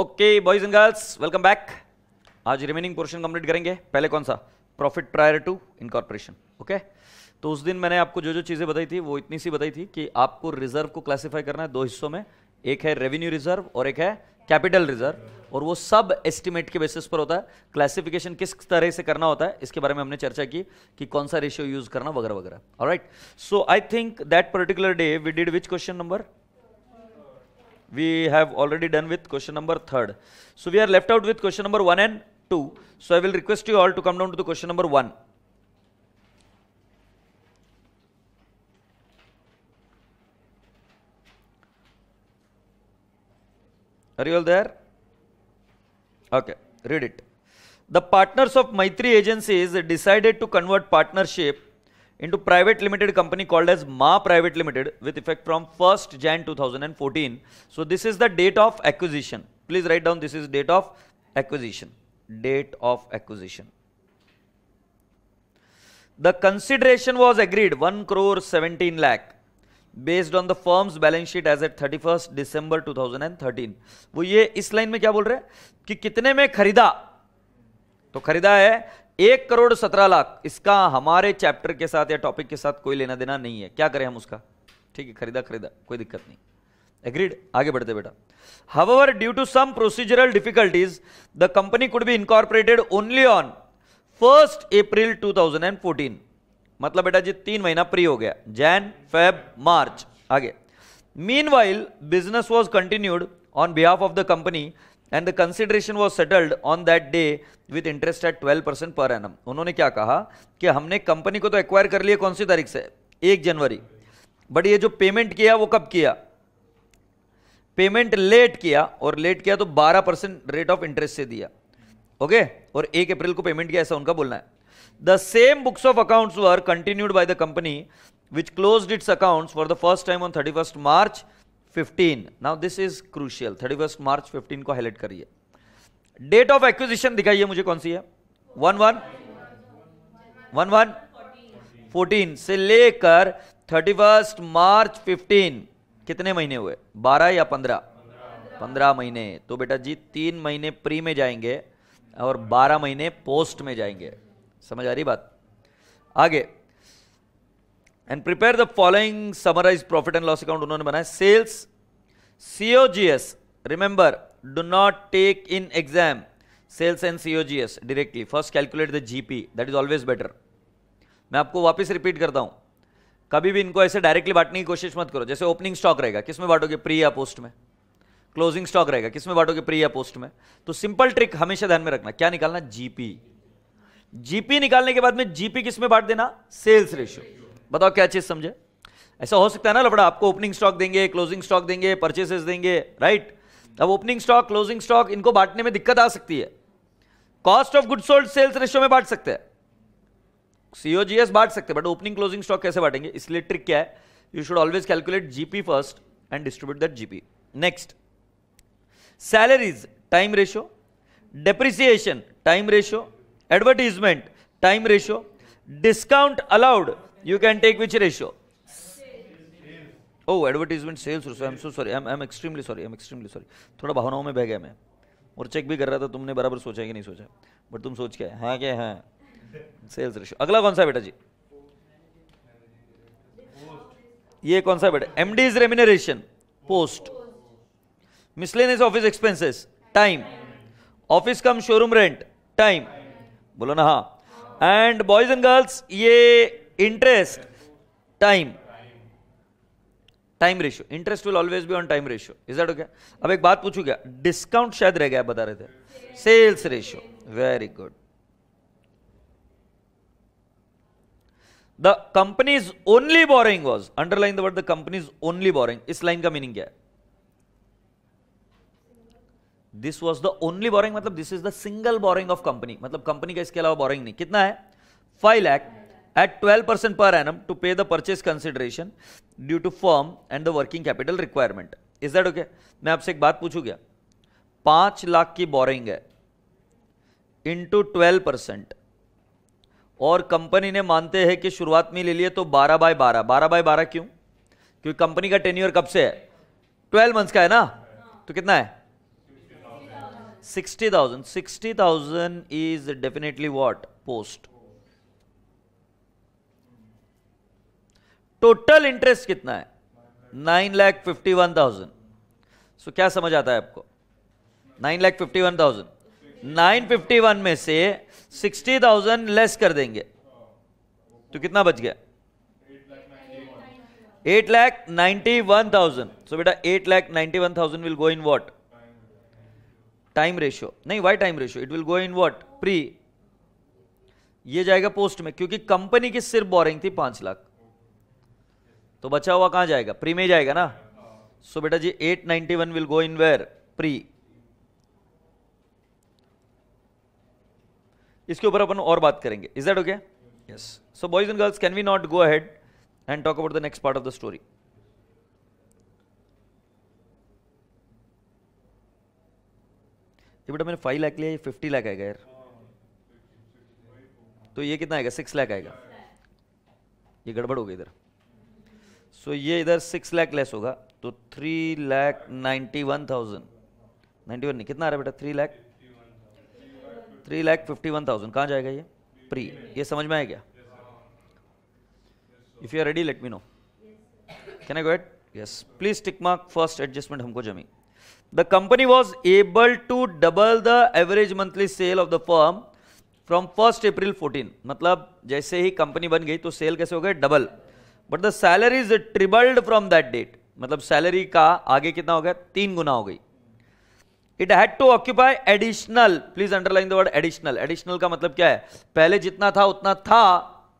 Okay boys and girls welcome back आज remaining portion complete करेंगे पहले कौन सा profit prior to incorporation okay तो उस दिन मैंने आपको जो जो चीज़ें बताई थी वो इतनी सी बताई थी कि आपको रिजर्व को क्लासिफाई करना है दो हिस्सों में एक है रेवेन्यू रिजर्व और एक है कैपिटल रिजर्व और वो सब एस्टिमेट के बेसिस पर होता है क्लासिफिकेशन किस तरह से करना होता है इसके बारे में हमने चर्चा की कि कौन सा रेशियो यूज करना वगैरह वगैरह right so I think that particular day we did which question number we have already done with question number third. So we are left out with question number one and two. So I will request you all to come down to the question number one. Are you all there? Okay, read it. The partners of Maitri agencies decided to convert partnership into private limited company called as Ma Private Limited with effect from 1st Jan 2014. So this is the date of acquisition. Please write down this is date of acquisition. Date of acquisition. The consideration was agreed 1 crore 17 lakh based on the firm's balance sheet as at 31st December 2013. wo ye is line mein kya bol रहे हैं कि कितने में खरीदा तो खरीदा है एक करोड़ सत्रह लाख इसका हमारे चैप्टर के साथ या टॉपिक के साथ कोई लेना देना नहीं है क्या करें हम उसका ठीक है खरीदा खरीदा कोई दिक्कत नहीं एग्रीड आगे बढ़ते बेटा however due to some procedural difficulties the company could be incorporated only on first April 2014 मतलब बेटा जी तीन महीना प्री हो गया जैन फेब मार्च आगे meanwhile business was continued on behalf of the company and the consideration was settled on that day with interest at twelve percent per annum उन्होंने क्या कहा कि हमने कंपनी को तो एक्वायर कर लिया कौन सी तारीख से एक जनवरी बट ये जो पेमेंट किया वो कब किया पेमेंट लेट किया और लेट किया तो बारह परसेंट रेट ऑफ इंटरेस्ट से दिया ओके okay? और एक अप्रैल को पेमेंट किया ऐसा उनका बोलना है the same books of accounts were continued by the company which close its accounts for the first time on thirty first March fifteen now this is crucial first March fifteen को highlight करिए date of acquisition दिखाइए मुझे कौन सी है one one one one fourteen से लेकर thirty first March fifteen कितने महीने हुए बारह या पंद्रह पंद्रह महीने तो बेटा जी तीन महीने प्री में जाएंगे और बारह महीने पोस्ट में जाएंगे समझ आ रही बात आगे and prepare the following summarise profit and loss account उन्होंने बनाया sales COGS remember do not take in exam sales and COGS directly first calculate the GP that is always better मैं आपको वापस रिपीट करता हूं कभी भी इनको ऐसे डायरेक्टली बांटने की कोशिश मत करो जैसे ओपनिंग स्टॉक रहेगा किस में बांटोगे प्री या पोस्ट में क्लोजिंग स्टॉक रहेगा किस में बांटोगे प्री या पोस्ट में तो सिंपल ट्रिक हमेशा ध्यान में रखना क्या निकालना जीपी जीपी निकालने के बाद में जीपी किस में बांट देना सेल्स रेशियो बताओ क्या चीज समझे ऐसा हो सकता है ना लफड़ा आपको ओपनिंग स्टॉक देंगे क्लोजिंग स्टॉक देंगे परचेसेस देंगे राइट अब ओपनिंग स्टॉक क्लोजिंग स्टॉक इनको बांटने में दिक्कत आ सकती है cost of good sold sales ratio में बांट सकते हैं सीओजीएस बांट सकते हैं बट ओपनिंग क्लोजिंग स्टॉक कैसे बांटेंगे इसलिए ट्रिक क्या है you should always calculate GP first and distribute that GP next salaries time ratio depreciation time ratio advertisement time ratio discount allowed You can take which ratio? Oh advertisement sales I am so sorry I am extremely sorry I am extremely sorry थोड़ा भावनाओं में बह गया मैं और check भी कर रहा था तुमने बराबर सोचा कि नहीं सोचा बट तुम सोच के आए हाँ क्या हाँ सेल्स रेशो अगला कौन सा बेटा जी ये कौन सा बेटा M D is remuneration post miscellaneous office expenses time office cum showroom rent time बोलो ना हाँ एंड बॉयज एंड गर्ल्स ये interest time time ratio interest will always be on time ratio is that okay अब एक बात पूछू क्या discount शायद रह गया बता रहे थे sales ratio very good the companies only borrowing was underline the word the companies only borrowing इस लाइन का मीनिंग क्या है this was the only borrowing मतलब this is the single borrowing of company मतलब कंपनी का इसके अलावा borrowing नहीं कितना है five lakh at 12% per annum to pay the purchase consideration due to firm and the working capital requirement. Is that okay? मैं आपसे एक बात पूछू क्या पांच लाख की बोरिंग है इंटू ट्वेल्व परसेंट और कंपनी ने मानते हैं कि शुरुआत में ले लिए तो बारह बाय बारह बारह बाय बारह क्यों क्योंकि कंपनी का टेन्यूर कब से है ट्वेल्व मंथ्स का है ना तो कितना है sixty thousand sixty thousand is definitely what post total interest कितना है nine lakh fifty one thousand so क्या समझ आता है आपको nine lakh fifty one thousand nine fifty one में से सिक्सटी थाउजेंड लेस कर देंगे तो कितना बच गया eight lakh ninety one thousand so बेटा eight lakh ninety one thousand will go in what time ratio नहीं why time ratio it will go in what pre ये जाएगा पोस्ट में क्योंकि कंपनी की सिर्फ बोरिंग थी पांच लाख तो बचा हुआ कहां जाएगा प्री में जाएगा ना सो हाँ। so, बेटा जी 891 will go in where pre इसके ऊपर अपन और बात करेंगे is that okay yes so boys and girls can we not go ahead and talk about the next part of the story ये बेटा मैंने फाइव लाख लिया ये फिफ्टी लाख आएगा यार हाँ। तो ये कितना आएगा सिक्स लाख आएगा ये गड़बड़ हो गई इधर सो ये इधर सिक्स लैख लेस होगा तो three lakh ninety one thousand ninety one नहीं कितना आ रहा है बेटा three lakh three lakh fifty one thousand कहाँ जाएगा ये प्री ये समझ में आया क्या if you are ready let me know can I go at yes please tick mark first adjustment हमको जमी the company was able to double the average monthly sale of the firm from first April 14 मतलब जैसे ही company बन गई तो cell कैसे हो गए double but the salary is tripled from that date मतलब सैलरी का आगे कितना हो गया तीन गुना हो गई it had to occupy additional please underline the word additional additional का मतलब क्या है पहले जितना था उतना था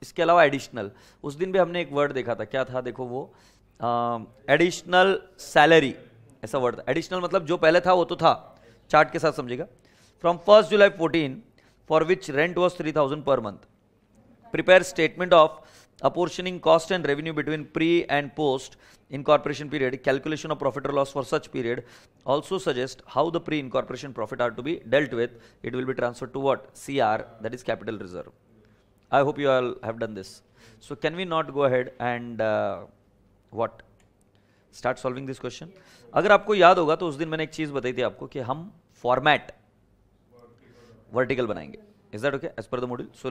इसके अलावा एडिशनल उस दिन भी हमने एक वर्ड देखा था क्या था देखो वो एडिशनल सैलरी ऐसा वर्ड था एडिशनल मतलब जो पहले था वो तो था चार्ट के साथ समझेगा from first July fourteen for which rent was three thousand per month prepare statement of apportioning cost and revenue between pre and post incorporation period, calculation of profit or loss for such period also suggest how the pre-incorporation profit are to be dealt with. It will be transferred to what? CR, that is capital reserve. I hope you all have done this. So can we not go ahead and uh, what? Start solving this question. अगर आपको याद होगा तो उस दिन मैंने एक चीज़ बताई थी आपको कि हम फॉर्मेट वर्टिकल बनाएंगे is that okay as per the module so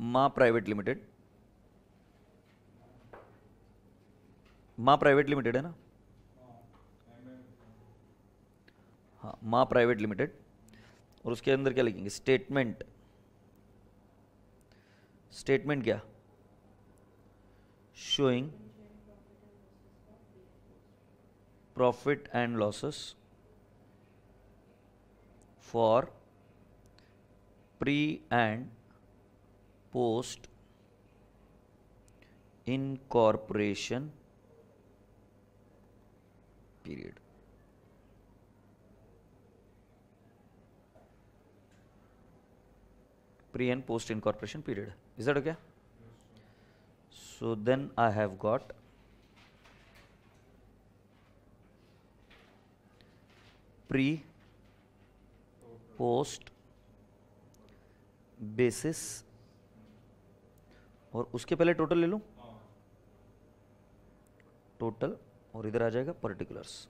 Maa private limited Maa private limited है ना हाँ माँ प्राइवेट लिमिटेड और उसके अंदर क्या लिखेंगे स्टेटमेंट स्टेटमेंट क्या showing profit and losses for pre and post incorporation period. Pre and post incorporation period. Is that okay? So then I have got pre, post, basis और उसके पहले टोटल ले लो टोटल और इधर आ जाएगा पर्टिकुलर्स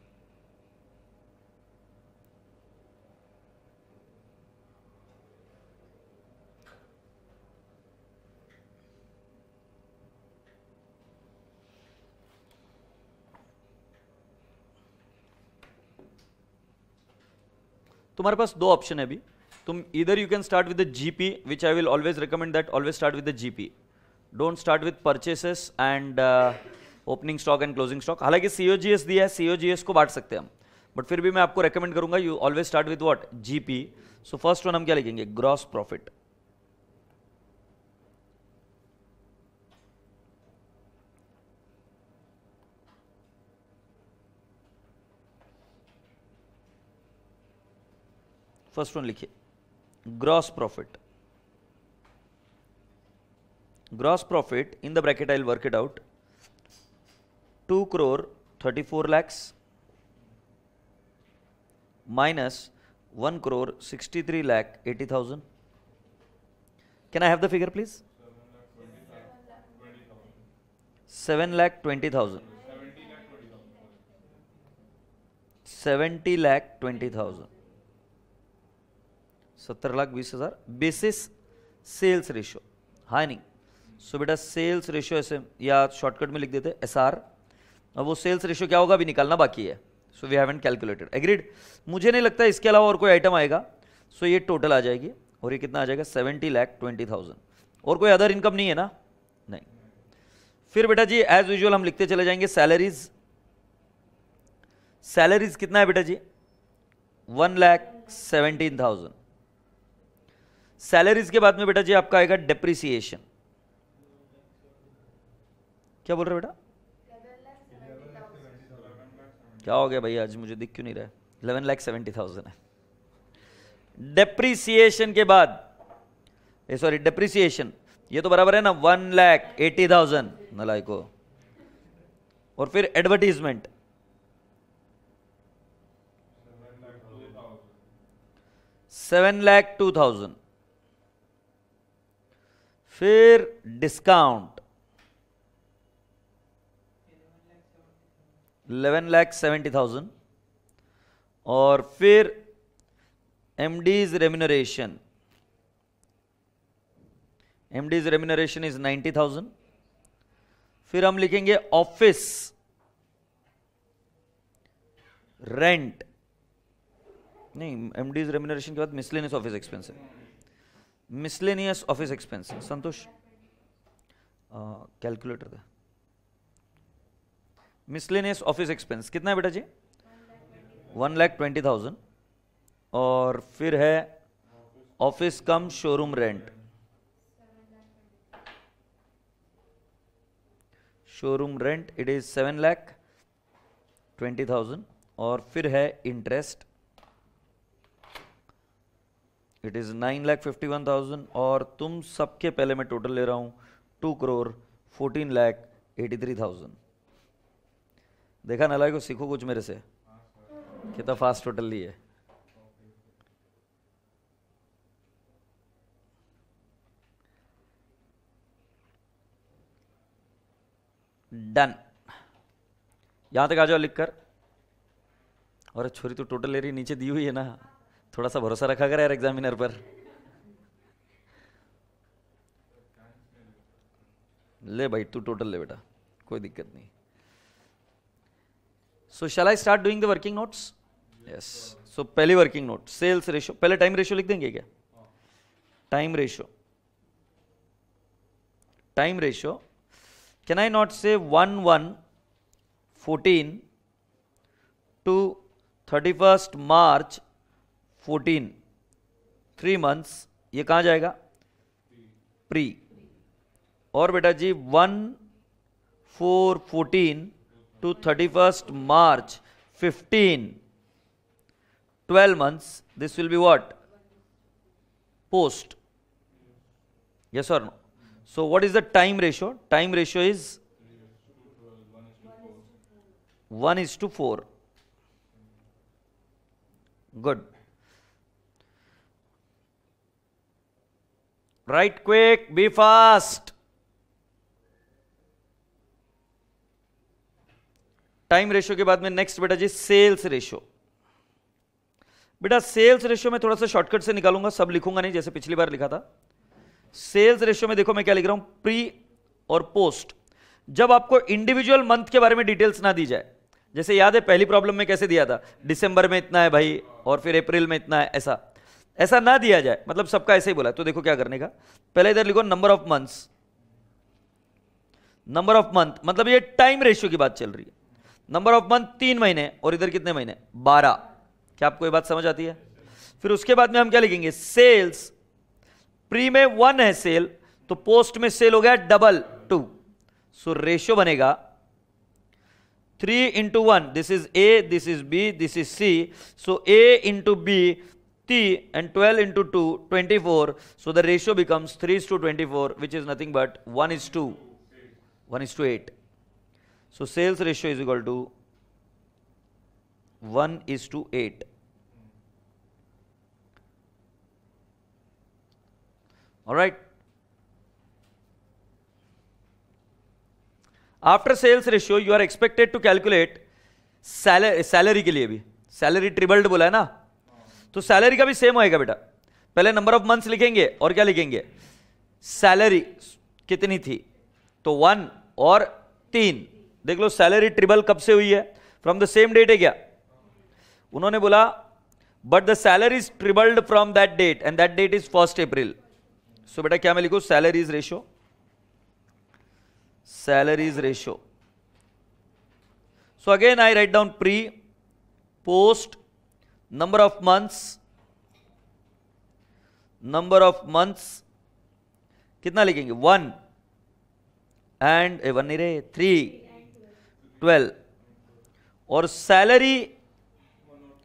तुम्हारे पास दो ऑप्शन है अभी तुम इधर you can start with GP which I will always recommend that always start with GP don't start with purchases and opening stock and closing stock हालांकि सीओजीएस दिया है सीओजीएस को बांट सकते हैं हम बट फिर भी मैं आपको रेकमेंड करूंगा you always start with what GP so first one हम क्या लिखेंगे ग्रॉस प्रॉफिट फर्स्ट वन लिखिए gross profit gross profit in the bracket I'll work it out 2 crore 34 lakhs minus 1 crore 63 lakh 80,000 can I have the figure please 7 lakh 20,000 70 lakh 20,000 70 lakh 20,000 basis sales ratio हाय नहीं so बेटा sales ratio ऐसे या shortcut में लिख देते S R अब वो सेल्स रेशियो क्या होगा अभी निकालना बाकी है so we haven't calculated agreed मुझे नहीं लगता इसके अलावा और कोई आइटम आएगा सो so ये टोटल आ जाएगी और ये कितना आ जाएगा सेवेंटी लैख ट्वेंटी थाउजेंड और कोई अदर इनकम नहीं है ना नहीं फिर बेटा जी एज यूजल हम लिखते चले जाएंगे सैलरीज सैलरीज कितना है बेटा जी one lakh seventeen thousand salaries के बाद में बेटा जी आपका आएगा डिप्रिसिएशन क्या बोल रहे बेटा क्या हो गया भैया आज मुझे दिख क्यों नहीं रहा इलेवन लैख सेवेंटी थाउजेंड है डेप्रिसिएशन के बाद सॉरी डेप्रिसिएशन ये तो बराबर है ना वन लैख एटी थाउजेंड नलाई को और फिर advertisement seven lakh two thousand फिर डिस्काउंट 11 लाख सेवेंटी थाउजेंड और फिर M D's remuneration M D's remuneration is ninety thousand फिर हम लिखेंगे ऑफिस रेंट नहीं एम डीज रेम्यूनरेशन के बाद मिसलेनियस ऑफिस एक्सपेंस है miscellaneous office expense Santosh calculator था मिसलेनियस ऑफिस एक्सपेंस कितना है बेटा जी वन लैख ट्वेंटी थाउजेंड और फिर है office cum showroom rent showroom rent it is seven lakh twenty thousand और फिर है interest it is nine lakh fifty one thousand और तुम सबके पहले मैं टोटल ले रहा हूँ two crore fourteen lakh eighty three thousand देखा ना को सीखो कुछ मेरे से कितना फास्ट टोटल लिए डन यहां तक आ जाओ लिखकर और छोरी तो टोटल ले रही नीचे दी हुई है ना थोड़ा सा भरोसा रखा कर यार एग्जामिनर पर ले भाई तू टोटल ले बेटा कोई दिक्कत नहीं so shall I start doing the working notes yes so पहली वर्किंग नोट सेल्स रेशियो पहले टाइम रेशियो लिख देंगे क्या time ratio time ratio can I not say one one fourteen to thirty first March fourteen three months ये कहाँ जाएगा pre और बेटा जी one four fourteen to 31st March 15, 12 months, this will be what? Post. Yes or no? So what is the time ratio? Time ratio is 1 is to 4. Good. Right quick, be fast. Time ratio के बाद में next बेटा जी sales ratio बेटा sales ratio में थोड़ा सा shortcut से निकालूंगा सब लिखूंगा नहीं जैसे पिछली बार लिखा था सेल्स रेशियो में देखो मैं क्या लिख रहा हूं प्री और पोस्ट जब आपको इंडिविजुअल मंथ के बारे में डिटेल्स ना दी जाए जैसे याद है पहली प्रॉब्लम में कैसे दिया था दिसंबर में इतना है भाई और फिर अप्रैल में इतना है ऐसा ऐसा ना दिया जाए मतलब सबका ऐसे ही बोला तो देखो क्या करने का पहले इधर लिखो number of months number of month मतलब ये टाइम रेशियो की बात चल रही है नंबर ऑफ मंथ तीन महीने और इधर कितने महीने बारह क्या आपको ये बात समझ आती है फिर उसके बाद में हम क्या लिखेंगे सेल्स प्री में वन है सेल तो पोस्ट में सेल हो गया डबल टू सो रेशियो बनेगा three into one this is A this is B this is C so A into B T and twelve into two twenty four so the ratio becomes three is two twenty four which is nothing but one is two one is two eight So sales ratio is equal to 1 is to 8. All right. After sales ratio you are expected to calculate salary के लिए भी salary ट्रिबल्ड बोला है ना तो salary का भी same होएगा बेटा पहले नंबर ऑफ मंथ्स लिखेंगे और क्या लिखेंगे सैलरी कितनी थी तो वन और तीन देख लो सैलरी ट्रिबल कब से हुई है फ्रॉम द सेम डेट है क्या उन्होंने बोला but the salary is tripled from that date and that date is first April so बेटा क्या मैं लिखू salaries ratio salaries ratio so again I write down pre post number of months number of months कितना लिखेंगे one and a one नहीं रे three twelve और salary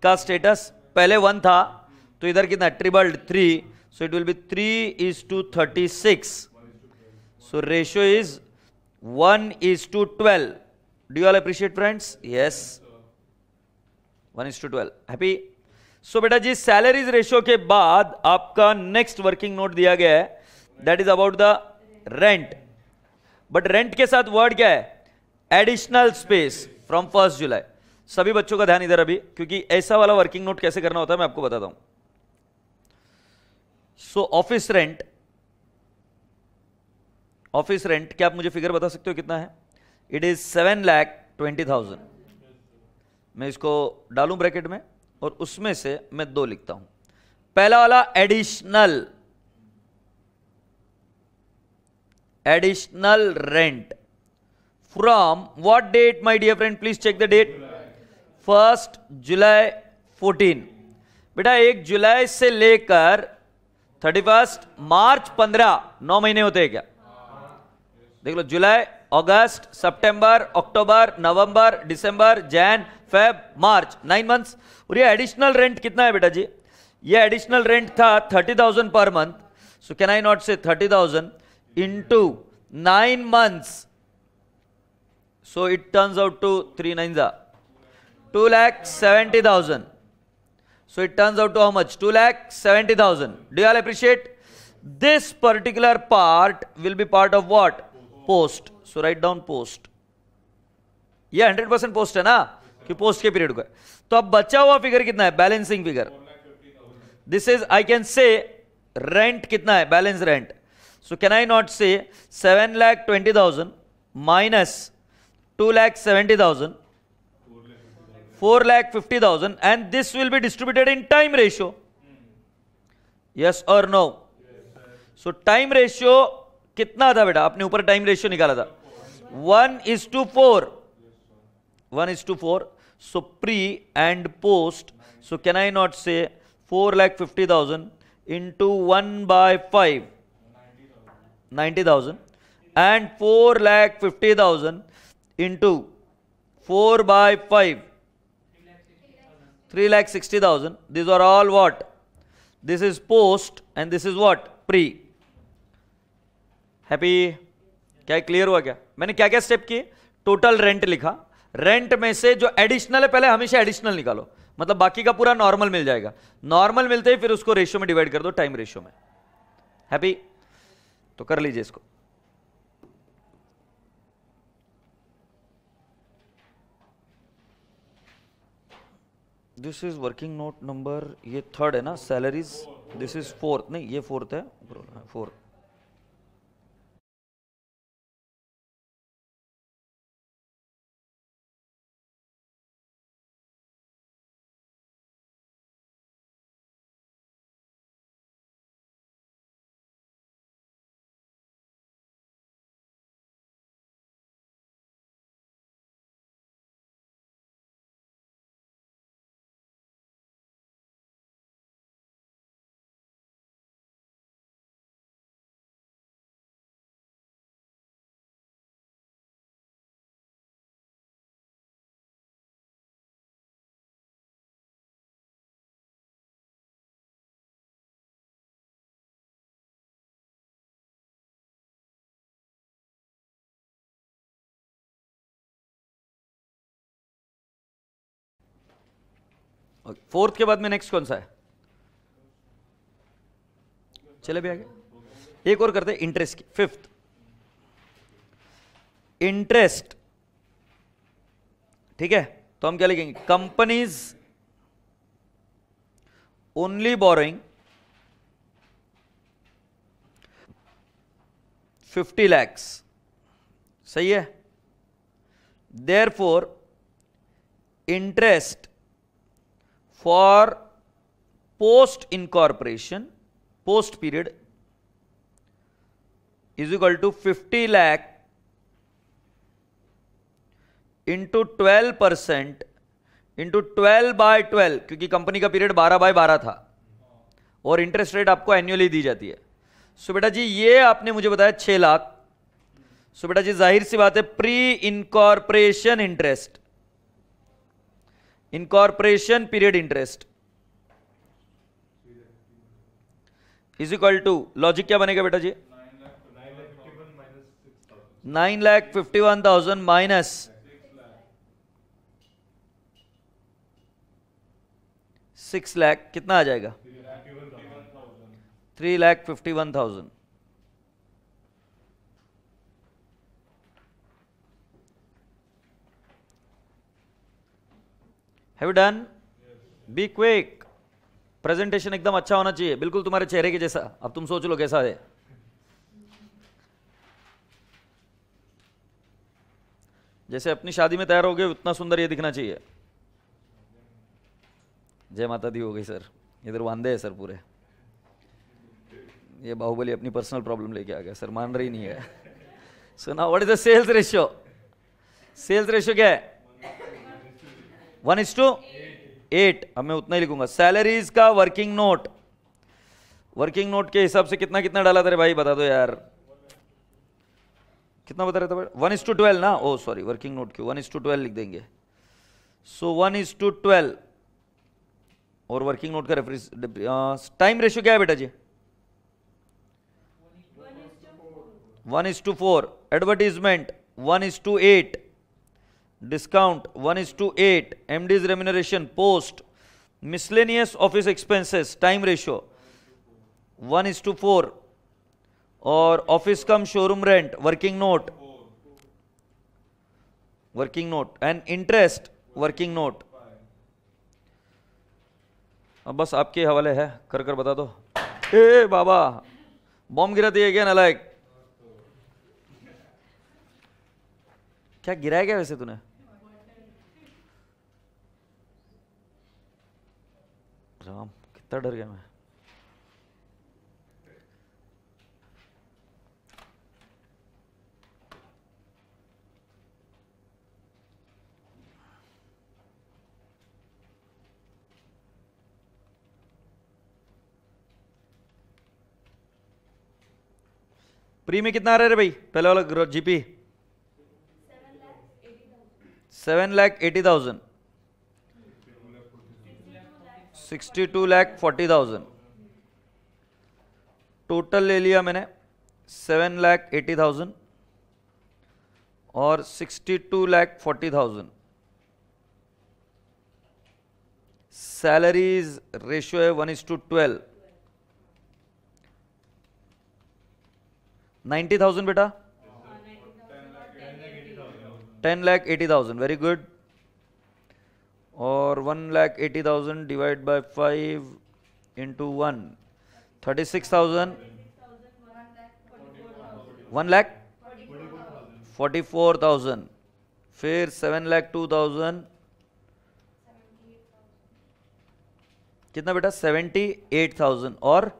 का स्टेटस पहले वन था तो इधर कितना triple three so it will be three is two thirty six so ratio is one is to twelve do all appreciate friends yes one is to twelve happy so बेटा जी salaries ratio के बाद आपका next working note दिया गया है that is about the rent but rent के साथ वर्ड क्या है additional space from first July सभी बच्चों का ध्यान इधर अभी क्योंकि ऐसा वाला वर्किंग नोट कैसे करना होता है मैं आपको बताता हूं so office rent office rent क्या आप मुझे फिगर बता सकते हो कितना है it is seven lakh twenty thousand मैं इसको डालू ब्रैकेट में और उसमें से मैं दो लिखता हूं पहला वाला additional additional rent from what date my dear friend please check the date first July 14 बेटा एक जुलाई से लेकर थर्टी फर्स्ट मार्च 15 नौ महीने होते हैं क्या देख लो जुलाई अगस्त सितंबर अक्टूबर नवंबर दिसंबर Jan Feb March nine months और ये एडिशनल रेंट कितना है बेटा जी ये एडिशनल रेंट था thirty thousand per month so can I not say thirty thousand into nine months So it turns out to 3 nines are 2 lakh 70,000. So it turns out to how much? 2 lakh 70,000. Do you all appreciate? This particular part will be part of what? Post. So write down post. ये 100 percent post है ना कि post के period को तो अब बचा हुआ फिगर कितना है balancing figure this is I can say rent कितना है balance rent so can I not say seven lakh twenty thousand minus lakh seventy thousand four lakh fifty thousand and this will be distributed in time ratio yes और no so time ratio कितना था बेटा आपने ऊपर time ratio निकाला था one is to four one is to four so pre and post so can I not say four lakh fifty thousand into one by five ninety thousand and four lakh fifty thousand into four by five three lakh sixty thousand this are all what? This is post and this is what? Pre happy क्या clear हुआ क्या मैंने क्या क्या step किए total rent लिखा rent में से जो एडिशनल है पहले हमेशा एडिशनल निकालो मतलब बाकी का पूरा नॉर्मल मिल जाएगा नॉर्मल मिलते ही फिर उसको रेशियो में डिवाइड कर दो टाइम रेशियो में हैप्पी तो कर लीजिए इसको this is working note number ये थर्ड है ना सैलरीज दिस इज फोर्थ नहीं ये फोर्थ है फोर्थ फोर्थ के बाद में नेक्स्ट कौन सा है चले भी आगे एक और करते हैं इंटरेस्ट की फिफ्थ इंटरेस्ट ठीक है तो हम क्या लिखेंगे कंपनीज ओनली बोरोइंग 50 लैक्स सही है therefore interest for post incorporation post period is equal to 50 lakh into 12 percent into twelve by twelve क्योंकि कंपनी का पीरियड बारह बाय बारह था और इंटरेस्ट रेट आपको एनुअली दी जाती है सो बेटा जी ये आपने मुझे बताया छह लाख सो बेटा जी जाहिर सी बात है pre incorporation interest incorporation period interest is equal to logic क्या बनेगा बेटा जी nine lakh fifty one thousand minus six lakh कितना आ जाएगा three lakh fifty one thousand have done be quick presentation एकदम अच्छा होना चाहिए बिल्कुल तुम्हारे चेहरे के जैसा अब तुम सोच लो कैसा है जैसे अपनी शादी में तैयार हो गए उतना सुंदर ये दिखना चाहिए जय माता दी हो गई सर इधर वांदे है सर पूरे ये बाहुबली अपनी पर्सनल प्रॉब्लम लेके आ गया सर मान रही नहीं है so now what is the sales ratio sales ratio क्या है वन इज टू एट अब मैं उतना ही लिखूंगा सैलरीज का वर्किंग नोट वर्किंग नोट के हिसाब से कितना कितना डाला था रे भाई बता दो यार कितना बता रहे थे वन इज टू ट्वेल्व ना ओ सॉरी वर्किंग नोट क्यों वन इज टू ट्वेल्व लिख देंगे so one is to twelve और वर्किंग नोट का रेफरेंस टाइम रेशियो क्या है बेटा जी one is to four advertisement one is two eight discount one is two eight M D's remuneration post miscellaneous office expenses time ratio one is to four और office cum showroom rent working note working note and interest working note अब बस आपके हवाले है कर कर बता दो ए बाबा बॉम्ब गिरा दिए क्या नलायक क्या गिराया गया वैसे तूने राम कितना डर गया मैं प्री में कितना आ रहा है भाई पहले वाला GP seven lakh eighty thousand sixty two lakh forty thousand total ले लिया मैंने सेवन लैख एटी थाउजेंड और sixty two lakh forty thousand salaries ratio है one is to twelve ninety thousand बेटा ten lakh eighty thousand very good और one lakh eighty thousand divide by five into one thirty six thousand one lakh forty four thousand फिर seven lakh two thousand कितना बेटा seventy eight thousand और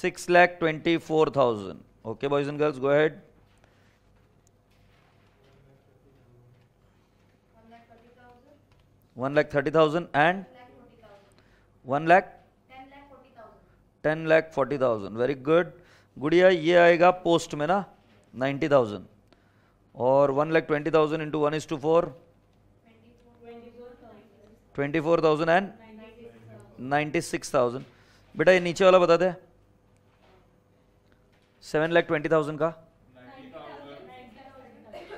six lakh twenty four thousand okay boys and girls go head one lakh thirty thousand and one lakh ten lakh forty thousand very good गुड़िया ये आएगा post में ना ninety thousand और one lakh twenty thousand into one is to four twenty four thousand and ninety six thousand बेटा ये नीचे वाला बता दे सेवन लैख ट्वेंटी थाउजेंड का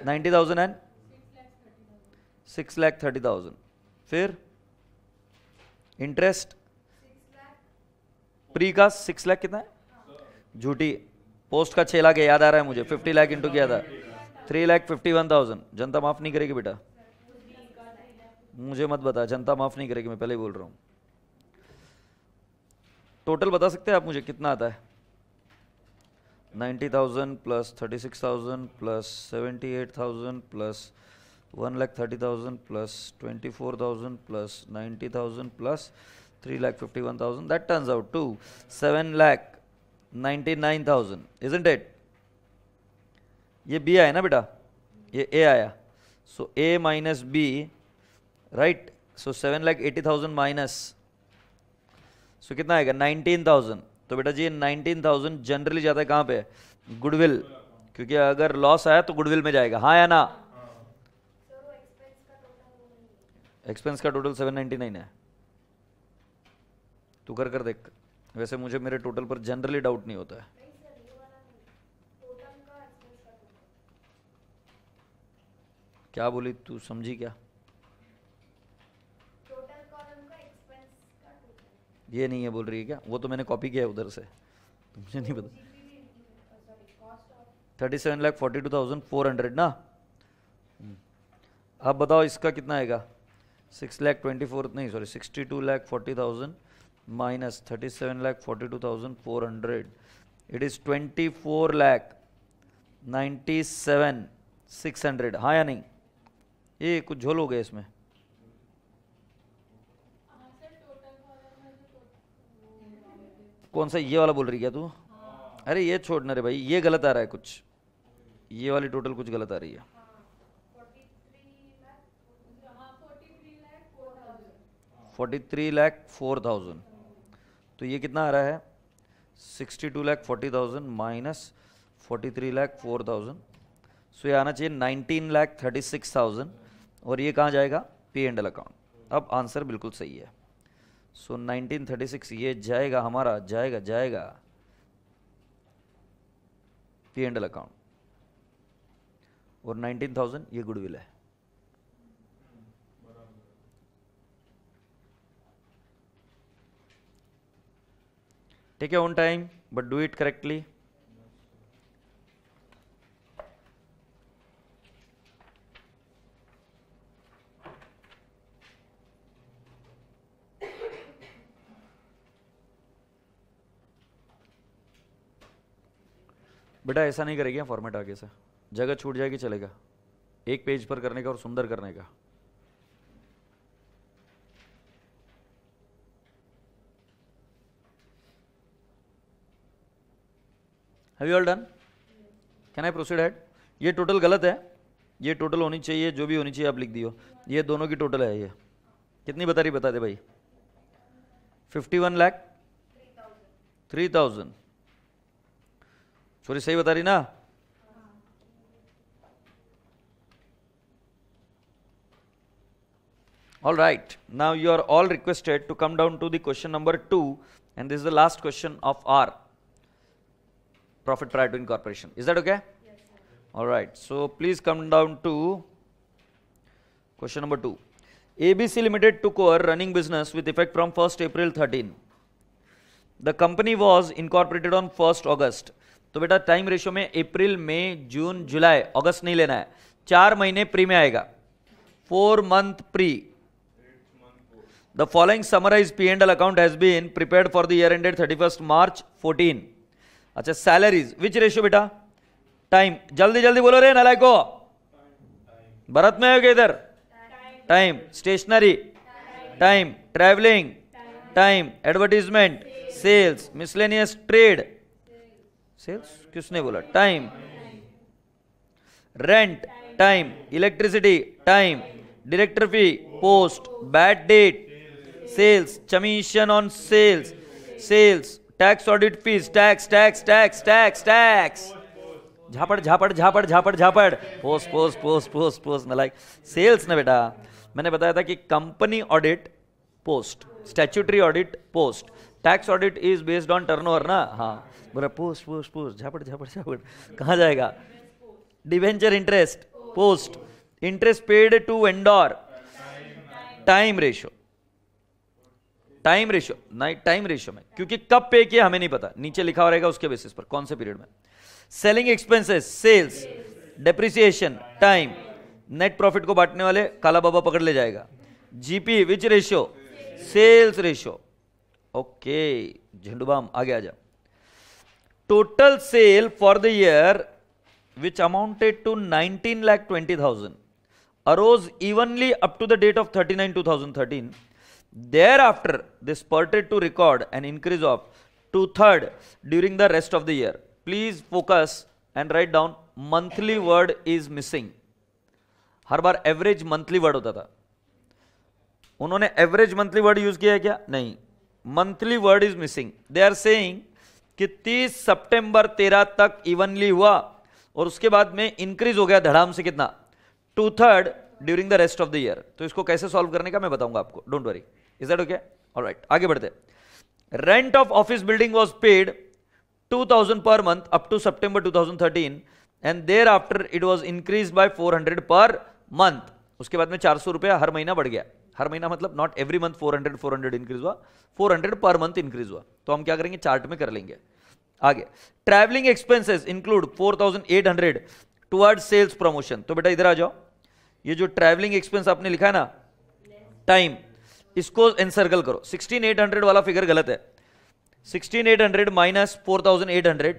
ninety thousand and six lakh thirty thousand फिर इंटरेस्ट प्री का सिक्स लाख कितना है झूठी पोस्ट का छह लाख याद आ रहा है मुझे फिफ्टी लाख इंटू किया था three lakh fifty one thousand जनता माफ नहीं करेगी बेटा मुझे मत बता जनता माफ नहीं करेगी मैं पहले ही बोल रहा हूं टोटल बता सकते हैं आप मुझे कितना आता है ninety thousand plus thirty six thousand plus seventy eight thousand plus one lakh thirty thousand plus twenty four thousand plus ninety thousand plus three lakh fifty one thousand that turns out to seven lakh ninety nine thousand is it ये B आया ना बेटा ये A आया so A minus B right so seven lakh eighty thousand minus so कितना आएगा nineteen thousand तो बेटा जी नाइनटीन थाउजेंड जनरली जाता है कहाँ पे गुडविल क्योंकि अगर लॉस आया तो गुडविल में जाएगा हाँ या ना एक्सपेंस का टोटल सेवन नाइन्टी नाइन है तू कर कर देख वैसे मुझे मेरे टोटल पर जनरली डाउट नहीं होता है क्या बोली तू समझी क्या ये नहीं है बोल रही है क्या वो तो मैंने कॉपी किया है उधर से तो मुझे नहीं पता thirty seven lakh forty two thousand four hundred ना आप हम्म। बताओ इसका कितना आएगा सिक्स लैख ट्वेंटी फोर नहीं sorry sixty two lakh forty thousand minus thirty seven lakh forty two thousand four hundred it is twenty four lakh ninety seven six hundred हाँ या नहीं ये कुछ झोल हो गया इसमें कौन सा ये वाला बोल रही क्या तू हाँ। अरे ये छोड़ना रे भाई ये गलत आ रहा है कुछ ये वाली टोटल कुछ गलत आ रही है forty three lakh four thousand तो ये कितना आ रहा है sixty two lakh forty thousand minus forty three lakh four thousand so ये आना चाहिए nineteen lakh thirty six thousand और ये कहाँ जाएगा पी एंड एल अकाउंट अब आंसर बिल्कुल सही है सो नाइनटीन थर्टी सिक्स ये जाएगा हमारा जाएगा जाएगा पी एंड एल अकाउंट और नाइनटीन थाउजेंड ये गुडविल है take your own time but do it correctly बेटा ऐसा नहीं करेगी फॉर्मेट आगे से जगह छूट जाएगी चलेगा एक पेज पर करने का और सुंदर करने का have you all done can I proceed head ये टोटल गलत है ये टोटल होनी चाहिए जो भी होनी चाहिए आप लिख दियो ये दोनों की टोटल है ये कितनी बता रही बता दे भाई fifty one lakh three thousand sorry सही बता रही ना all right now you are all requested to come down to the question number two and this is the last question of our profit prior to incorporation. Is that okay? Yes, All right. So please come down to question number 2. ABC Limited took over running business with effect from 1st April 13. The company was incorporated on 1st August. तो बेटा time ratio में अप्रैल मई जून जुलाई अगस्त नहीं लेना है चार महीने pre में आएगा four month pre the following summarise P and L account has been prepared for the year ended thirty first March fourteen अच्छा सैलरीज विच रेशियो बेटा टाइम जल्दी जल्दी बोलो रे नलायको को भरत में हो इधर time stationery time travelling time advertisement sales miscellaneous trade sales किसने बोला time rent time electricity time director fee post bad debt sales commission on sales sales tax audit fees tax tax tax tax tax झापड़ झापड़ झापड़ झापड़ झापड़ पोस पोस पोस पोस पोस न लाइक सेल्स ना बेटा मैंने बताया था कि company audit post statutory audit post tax audit is based on turnover ना हाँ बोला पोस्ट पोस्ट पोस्ट झापड़ झापड़ झापड़ कहाँ जाएगा debenture interest post interest paid to एंडोर time ratio time ratio night time ratio में क्योंकि कब पे किया हमें नहीं पता नीचे लिखा रहेगा उसके बेसिस पर कौन से पीरियड में selling expenses sales depreciation time net profit को बांटने वाले काला बाबा पकड़ ले जाएगा GP which ratio sales ratio okay झंडूबाम आगे आ जा total sale for the year which amounted to 19 lakh 20,000 arose the date of thirty nine to 39 2013 after this parted to record an increase of two third during the rest of the year please focus and write down monthly word is missing हर बार average monthly word होता था उन्होंने average monthly word use किया है क्या नहीं monthly word is missing they are saying कि 30 सितंबर 13 तक इवनली हुआ और उसके बाद में इंक्रीज हो गया धड़ाम से कितना two third during the rest of the year तो इसको कैसे सॉल्व करने का मैं बताऊंगा आपको don't worry is that okay alright आगे बढ़ते rent of office building was paid 2000 per month up to September 2013 and thereafter it was increased by 400 per month उसके बाद में चार सौ रुपया हर महीना बढ़ गया हर महीना मतलब नॉट एवरी मंथ 400 400 इंक्रीज हुआ 400 पर मंथ इंक्रीज हुआ तो हम क्या करेंगे चार्ट में कर लेंगे आगे travelling expenses include 4800 toward sales promotion तो बेटा इधर आ जाओ ये जो ट्रैवलिंग एक्सपेंस आपने लिखा है ना टाइम इसको एनसर्कल करो 16800 वाला फिगर गलत है 16800 माइनस 4800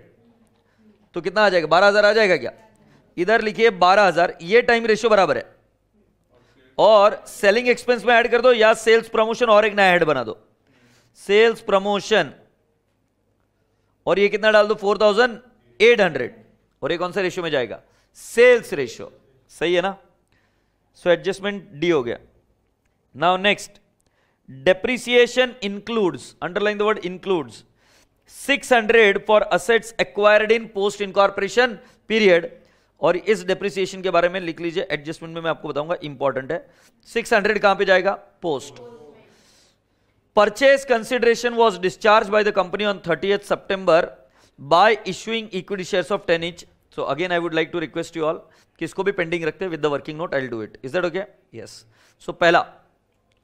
तो कितना आ जाएगा 12000 आ जाएगा क्या इधर लिखिए 12000 ये टाइम रेशियो बराबर है और सेलिंग एक्सपेंस में ऐड कर दो या सेल्स प्रमोशन और एक नया ऐड बना दो सेल्स प्रमोशन और ये कितना डाल दो 4800 और ये कौन सा रेशियो में जाएगा सेल्स रेशियो सही है ना सो एडजस्टमेंट डी हो गया now next depreciation includes underline the word includes 600 for assets acquired in post incorporation period और इस डेप्रिसिएशन के बारे में लिख लीजिए एडजस्टमेंट में मैं आपको बताऊंगा इंपॉर्टेंट है 600 कहां पर जाएगा post purchase consideration was discharge by the company on thirty सितंबर by issuing equity share of 10 inch so again I would like to request you all किसको इसको भी पेंडिंग रखते with the working note I do it is that okay yes so पहला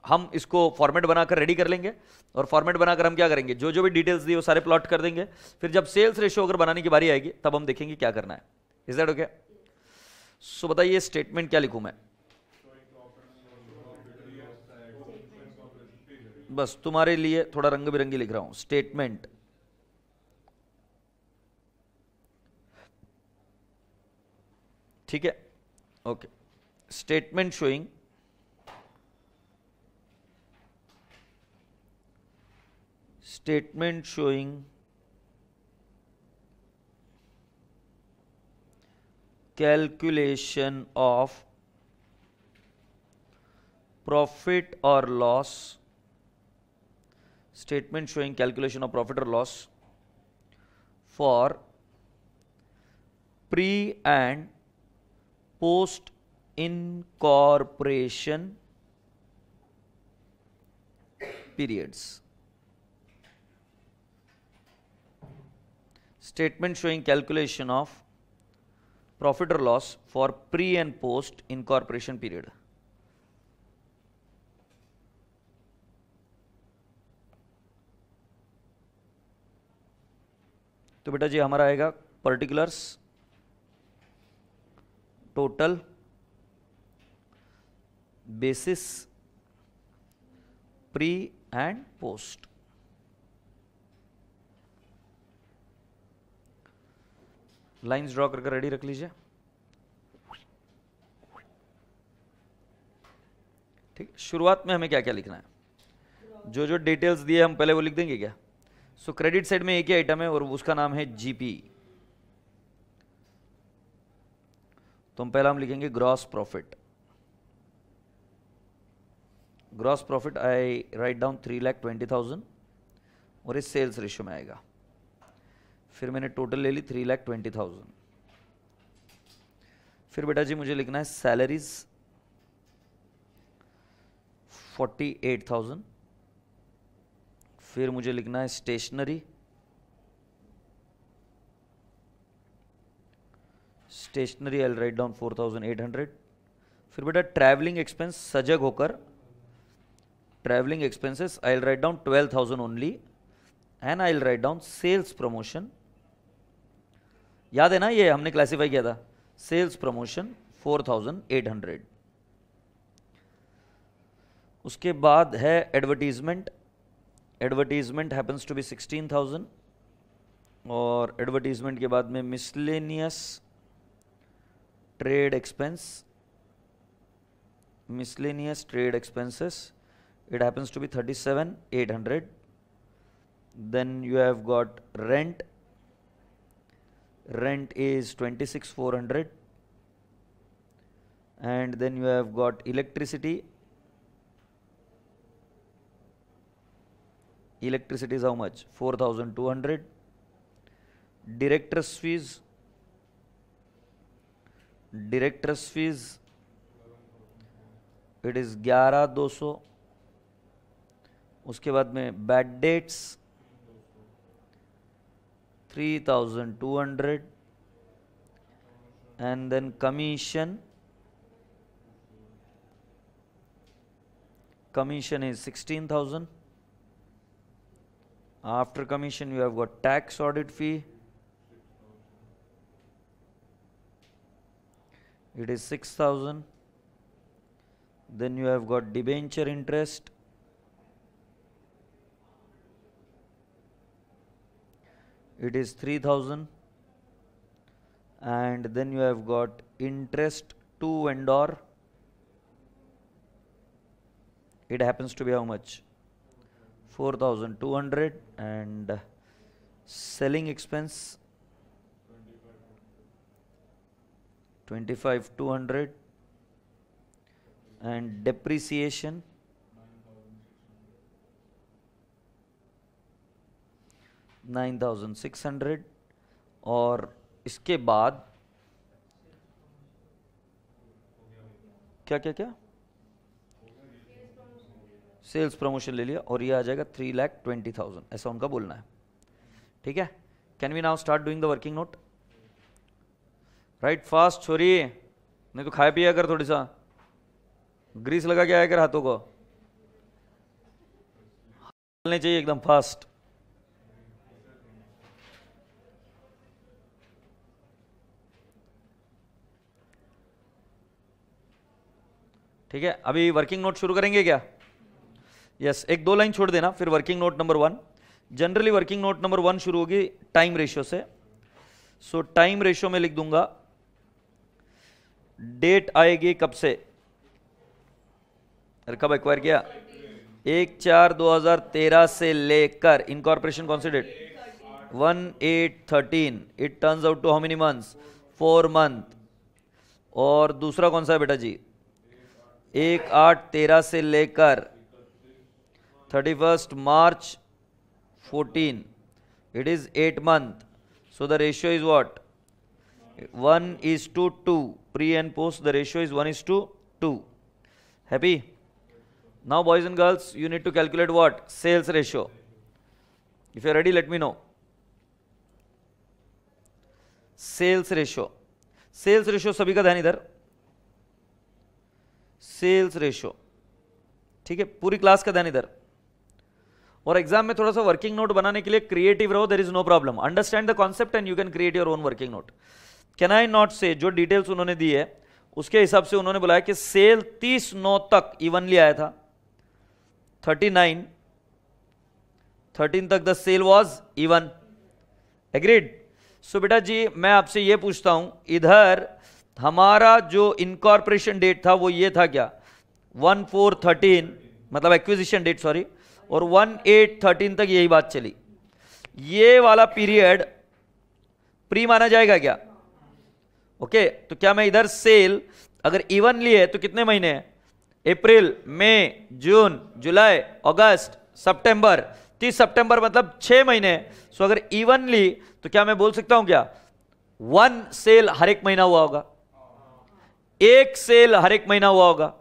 हम इसको format बनाकर ready कर लेंगे और फॉर्मेट बनाकर हम क्या करेंगे जो जो भी डिटेल्स दी वो सारे प्लॉट कर देंगे फिर जब सेल्स रेशियो अगर बनाने की बारी आएगी तब हम देखेंगे क्या करना है इज दैट ओके सो बताइए स्टेटमेंट क्या लिखूं मैं बस तुम्हारे लिए थोड़ा रंग बिरंगी लिख रहा हूं स्टेटमेंट ठीक है okay statement showing statement showing calculation of profit or loss statement showing calculation of profit or loss for pre and post incorporation periods statement showing calculation of profit or loss for pre and post incorporation period तो बेटा जी हमारा आएगा particulars total basis pre and post lines draw करके ready रख लीजिए ठीक शुरुआत में हमें क्या क्या लिखना है जो जो डिटेल्स दिए हम पहले वो लिख देंगे क्या सो क्रेडिट साइड में एक ही आइटम है और उसका नाम है जीपी तो हम पहला हम लिखेंगे gross profit gross profit I write down three lakh twenty thousand और इस सेल्स रेशियो में आएगा फिर मैंने टोटल ले ली थ्री लैख ट्वेंटी थाउजेंड फिर बेटा जी मुझे लिखना है सैलरीज फोर्टी एट थाउजेंड फिर मुझे लिखना है stationery stationery I write down four thousand eight hundred फिर बेटा ट्रैवलिंग एक्सपेंस सजग होकर travelling expenses I write down twelve thousand only and I write down sales promotion याद है ना ये हमने क्लासीफाई किया था सेल्स प्रमोशन 4800 उसके बाद है advertisement advertisement happens to be 16000 और एडवर्टीजमेंट के बाद में miscellaneous trade expense miscellaneous trade expenses it happens to be 37800 800 then you have got rent rent is 26400 and then you have got electricity electricity is how much 4200 director's fees director's fees it is 11200 उसके बाद में bad debts 3200 and then commission commission is 16000 after commission you have got tax audit fee it is 6000 then you have got debenture interest it is 3000 and then you have got interest to vendor it happens to be how much 4200 and selling expense 25 200 and depreciation 9600 और इसके बाद क्या क्या क्या sales promotion ले लिया और ये आ जाएगा थ्री लैख ट्वेंटी थाउजेंड ऐसा उनका बोलना है ठीक है can we now start doing the working note right fast छोरी नहीं तो खाया पिया कर थोड़ी सा ग्रीस लगा के आया कर हाथों को चलने चाहिए एकदम फास्ट ठीक है अभी वर्किंग नोट शुरू करेंगे क्या यस yes, एक दो लाइन छोड़ देना फिर working note number one generally working note number one शुरू होगी टाइम रेशियो से सो टाइम रेशियो में लिख दूंगा डेट आएगी कब से कब एक्वायर किया एक चार 2013 से लेकर इनकॉर्पोरेशन कौन से date one eight thirteen it turns out to how many months four month और दूसरा कौन सा है बेटा जी एक आठ तेरह से लेकर thirty first March fourteen it is eight month so the ratio is what one is to two pre and post the ratio is one is to two happy now boys and girls you need to calculate what sales ratio if you ready let me know sales ratio sales ratio सभी का ध्यान इधर sales ratio ठीक है पूरी class का ध्यान इधर और एग्जाम में थोड़ा सा वर्किंग नोट बनाने के लिए क्रिएटिव रहो there is no problem understand the concept and you can create your own working note can I not say जो डिटेल्स उन्होंने दी है उसके हिसाब से उन्होंने बुलाया कि सेल 30 नौ तक इवनली आया था 39 13 तक the sale was even agreed so बेटा जी मैं आपसे यह पूछता हूं इधर हमारा जो इनकॉर्पोरेशन डेट था वो ये था क्या वन फोर थर्टीन मतलब एक्विजिशन डेट सॉरी और वन एट थर्टीन तक यही बात चली ये वाला पीरियड प्री माना जाएगा क्या ओके okay, तो क्या मैं इधर सेल अगर इवन है तो कितने महीने हैं अप्रैल मई जून जुलाई अगस्त सितंबर तीस सितंबर मतलब छह महीने सो अगर इवनली तो क्या मैं बोल सकता हूं क्या वन सेल हर एक महीना हुआ होगा एक सेल हर एक महीना हुआ होगा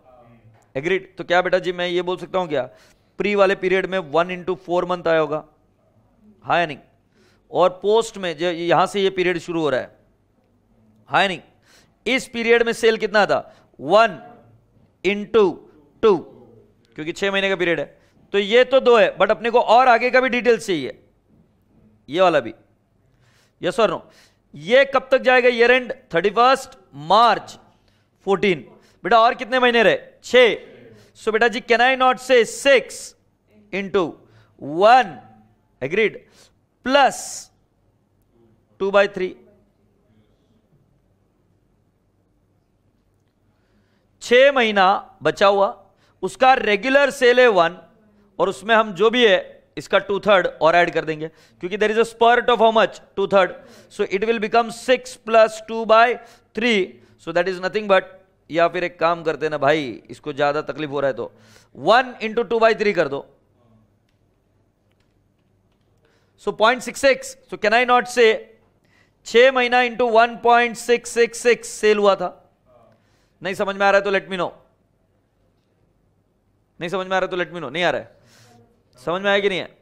एग्रीड तो क्या बेटा जी मैं ये बोल सकता हूं क्या प्री वाले पीरियड में वन इंटू फोर मंथ आया होगा हाँ या नहीं और पोस्ट में जो यहां से ये पीरियड शुरू हो रहा है हाँ या नहीं इस पीरियड में सेल कितना था वन इंटू टू क्योंकि छह महीने का पीरियड है तो ये तो दो है बट अपने को और आगे का भी डिटेल्स चाहिए ये वाला भी यस और नो ये कब तक जाएगा year end thirty first March fourteen बेटा और कितने महीने रहे छे सो बेटा जी can I not say six into one agreed plus two by three छ महीना बचा हुआ उसका रेगुलर सेल है वन और उसमें हम जो भी है इसका टू थर्ड और ऐड कर देंगे क्योंकि there is a spurt of how much two third so it will become six plus two by three so that is nothing but या फिर एक काम करते ना भाई इसको ज्यादा तकलीफ हो रहा है तो one into two by three कर दो so point six six so can I not say छ महीना into one point six six six sale हुआ था नहीं समझ में आ रहा है तो लेट मी नो नहीं समझ में आ रहा है तो लेट मी नो नहीं आ रहा है समझ में आया कि नहीं है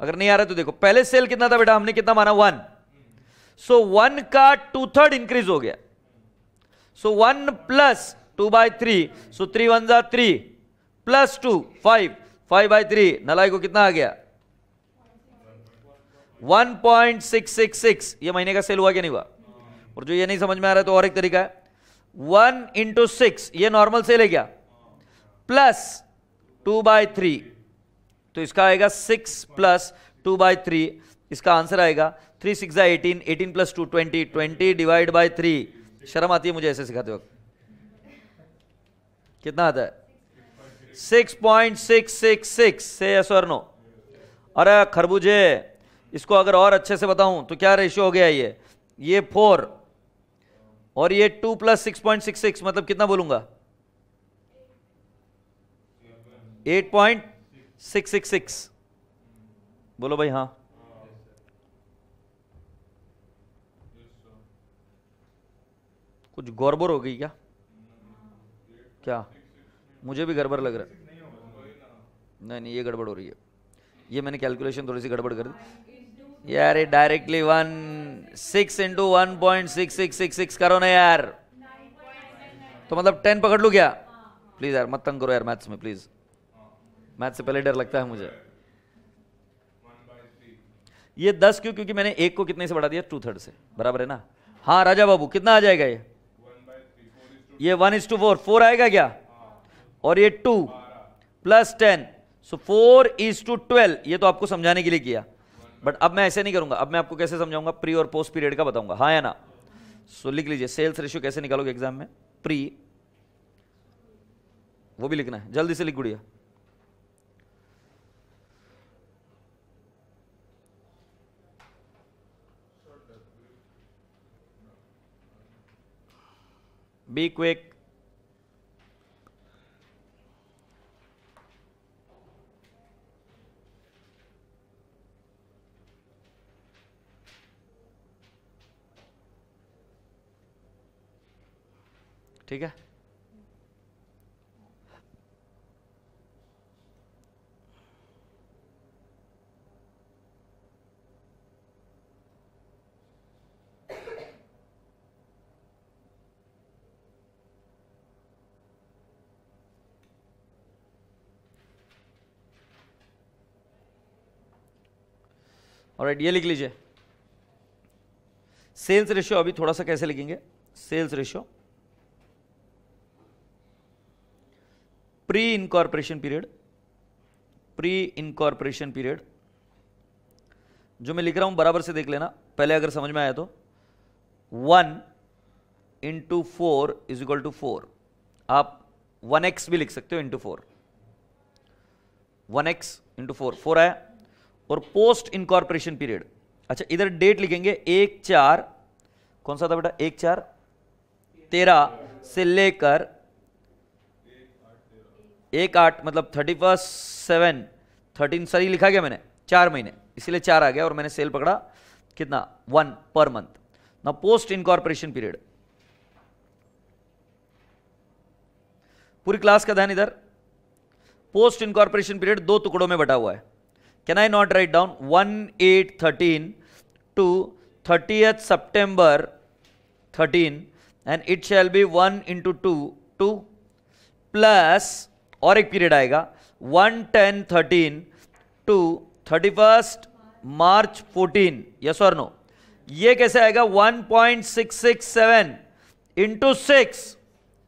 अगर नहीं आ रहा है तो देखो पहले सेल कितना था बेटा हमने कितना माना वन सो वन का टू थर्ड इंक्रीज हो गया so one plus two by three so three one जा three plus two five five by three नलाई को कितना आ गया 1.666 ये महीने का सेल हुआ क्या नहीं हुआ और जो ये नहीं समझ में आ रहा है तो और एक तरीका है वन इंटू सिक्स ये नॉर्मल सेल है क्या प्लस टू बाय थ्री तो इसका आएगा six plus two by three इसका आंसर आएगा three six eighteen eighteen plus two twenty twenty divide by three शर्म आती है मुझे ऐसे सिखाते वक्त कितना आता है six point six six six say yes और नो अरे खरबूजे इसको अगर और अच्छे से बताऊं तो क्या रेशियो हो गया ये ये फोर और ये two plus six point six six मतलब कितना बोलूंगा eight point six six six बोलो भाई हाँ कुछ गौरबर हो गई क्या क्या मुझे भी गड़बड़ लग रहा है नहीं नहीं ये गड़बड़ हो रही है ये मैंने कैलकुलेशन थोड़ी सी गड़बड़ कर दी यार ये directly one six into one point six six six six करो ना यार तो मतलब टेन पकड़ लू क्या प्लीज़ यार मत तंग करो यार मैथ्स में प्लीज़ मैथ से पहले डर लगता है मुझे ये दस क्यों क्योंकि मैंने एक को कितने से बढ़ा दिया टू थर्ड से बराबर है ना हाँ राजा बाबू कितना आ जाएगा ये ये one is to four four आएगा क्या और ये two plus ten so four is to twelve ये तो आपको समझाने के लिए किया बट अब मैं ऐसे नहीं करूंगा अब मैं आपको कैसे समझाऊंगा प्री और पोस्ट पीरियड का बताऊंगा हाँ या ना सो लिख लीजिए सेल्स रेशियो कैसे निकालोगे एग्जाम में प्री वो भी लिखना है जल्दी से लिख गुड़िया Be quick. ठीक है और ये लिख लीजिए सेल्स रेशियो अभी थोड़ा सा कैसे लिखेंगे sales ratio pre incorporation period pre incorporation period जो मैं लिख रहा हूं बराबर से देख लेना पहले अगर समझ में आया तो one into four is equal to four आप वन एक्स भी लिख सकते हो into four one x into four four आया और पोस्ट इनकॉर्पोरेशन पीरियड अच्छा इधर डेट लिखेंगे एक चार कौन सा था बेटा एक चार तेरह से लेकर एक आठ मतलब thirty first seven thirteen sorry लिखा गया मैंने चार महीने इसीलिए चार आ गया और मैंने सेल पकड़ा कितना वन पर मंथ ना पोस्ट इनकॉर्पोरेशन पीरियड पूरी क्लास का ध्यान इधर पोस्ट इनकॉर्पोरेशन पीरियड दो टुकड़ों में बटा हुआ है can I not write down 1813 to 30th September 13 and it shall be 1 into 2 2 plus और एक पीरियड आएगा 1 ten 13 two first March 14 yes और नो ये कैसे आएगा 1.667 इंटू सिक्स